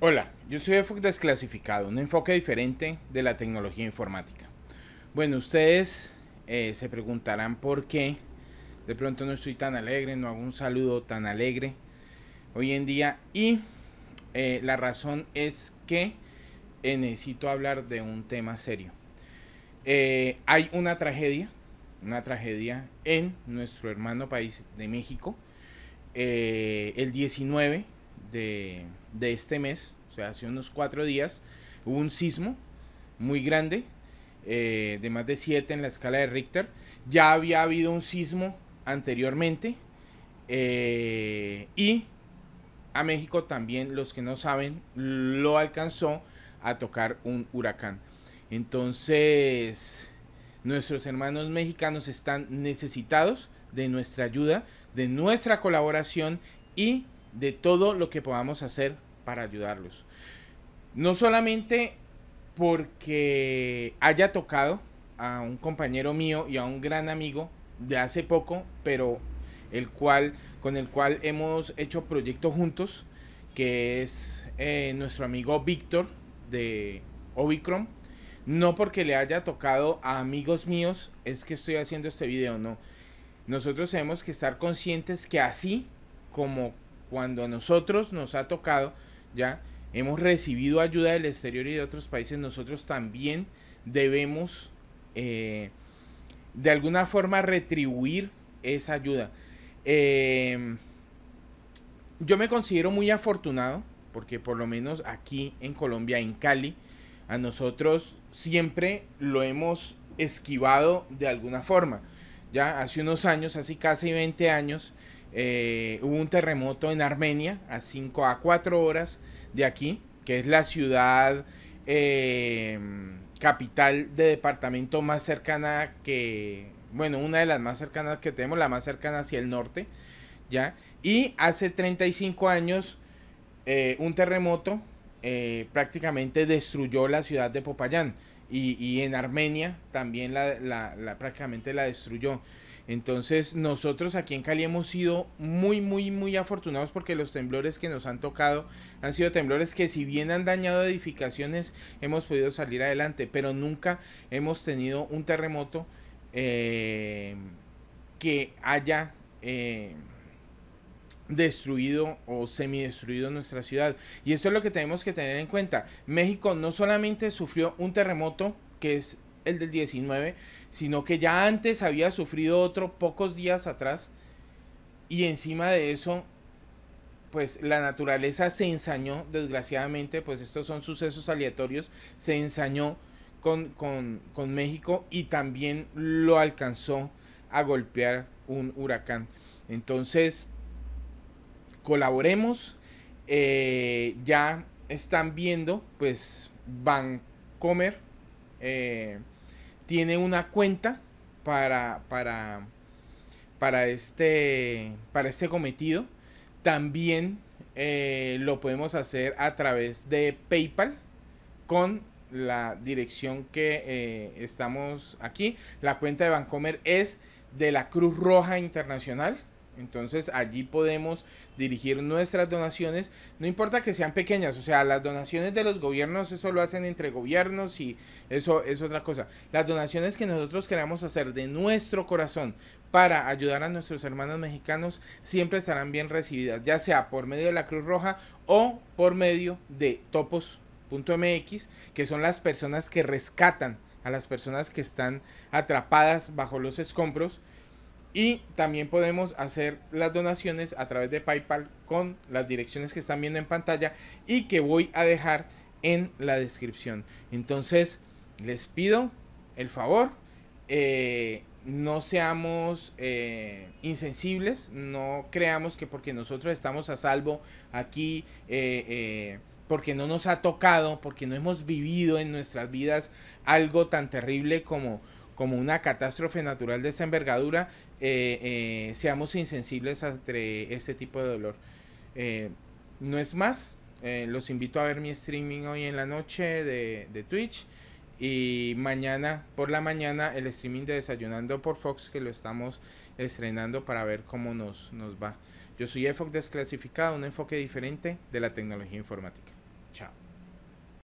Hola, yo soy EFOC Desclasificado, un enfoque diferente de la tecnología informática. Bueno, ustedes eh, se preguntarán por qué de pronto no estoy tan alegre, no hago un saludo tan alegre hoy en día y eh, la razón es que eh, necesito hablar de un tema serio. hay una tragedia, una tragedia en nuestro hermano país de México, el 19 de, este mes, o sea, hace unos cuatro días, hubo un sismo muy grande, eh, de más de 7 en la escala de Richter. Ya había habido un sismo anteriormente. Eh, y a México también, los que no saben, lo alcanzó a tocar un huracán. Entonces, nuestros hermanos mexicanos están necesitados de nuestra ayuda, de nuestra colaboración y de todo lo que podamos hacer para ayudarlos. No solamente porque haya tocado a un compañero mío y a un gran amigo de hace poco, pero el cual, con el cual hemos hecho proyecto juntos, que es eh, nuestro amigo Víctor de obicrom No porque le haya tocado a amigos míos es que estoy haciendo este video, no. Nosotros tenemos que estar conscientes que así como cuando a nosotros nos ha tocado, ya hemos recibido ayuda del exterior y de otros países, nosotros también debemos eh, de alguna forma retribuir esa ayuda. Em, yo me considero muy afortunado, porque por lo menos aquí en Colombia, en Cali, a nosotros siempre lo hemos esquivado de alguna forma. Ya hace unos años, hace casi 20 años, eh, hubo un terremoto en Armenia a 5 a 4 horas de aquí, que es la ciudad eh, capital de departamento más cercana que, bueno, una de las más cercanas que tenemos, la más cercana hacia el norte, ¿ya? Y hace 35 años eh, un terremoto prácticamente destruyó la ciudad de Popayán y, y en Armenia también la, la, prácticamente la destruyó. Entonces nosotros aquí en Cali hemos sido muy, muy, muy afortunados porque los temblores que nos han tocado han sido temblores que si bien han dañado edificaciones, hemos podido salir adelante, pero nunca hemos tenido un terremoto eh, que haya... Eh, destruido o semidestruido nuestra ciudad. Y esto es lo que tenemos que tener en cuenta. México no solamente sufrió un terremoto, que es el del 19, sino que ya antes había sufrido otro pocos días atrás. Y encima de eso, pues la naturaleza se ensañó, desgraciadamente, pues estos son sucesos aleatorios, se ensañó con, con México y también lo alcanzó a golpear un huracán. Entonces, colaboremos. Eh, ya están viendo, pues Bancomer eh, tiene una cuenta para, para, para, este, para este cometido. También eh, lo podemos hacer a través de PayPal con la dirección que estamos aquí. La cuenta de Bancomer es de la Cruz Roja Internacional. Entonces allí podemos dirigir nuestras donaciones, no importa que sean pequeñas, o sea, las donaciones de los gobiernos, eso lo hacen entre gobiernos y eso es otra cosa. Las donaciones que nosotros queramos hacer de nuestro corazón para ayudar a nuestros hermanos mexicanos siempre estarán bien recibidas, ya sea por medio de la Cruz Roja o por medio de topos.mx, que son las personas que rescatan a las personas que están atrapadas bajo los escombros y también podemos hacer las donaciones a través de PayPal con las direcciones que están viendo en pantalla y que voy a dejar en la descripción. Entonces, les pido el favor. Eh, no seamos eh, insensibles, no creamos que porque nosotros estamos a salvo aquí, eh, porque no nos ha tocado, porque no hemos vivido en nuestras vidas algo tan terrible como como una catástrofe natural de esa envergadura, eh, eh, seamos insensibles ante este tipo de dolor. Eh, no es más, los invito a ver mi streaming hoy en la noche de, de, Twitch y mañana por la mañana el streaming de Desayunando por Fox que lo estamos estrenando para ver cómo nos, nos va. Yo soy EFOC Desclasificado, un enfoque diferente de la tecnología informática. Chao.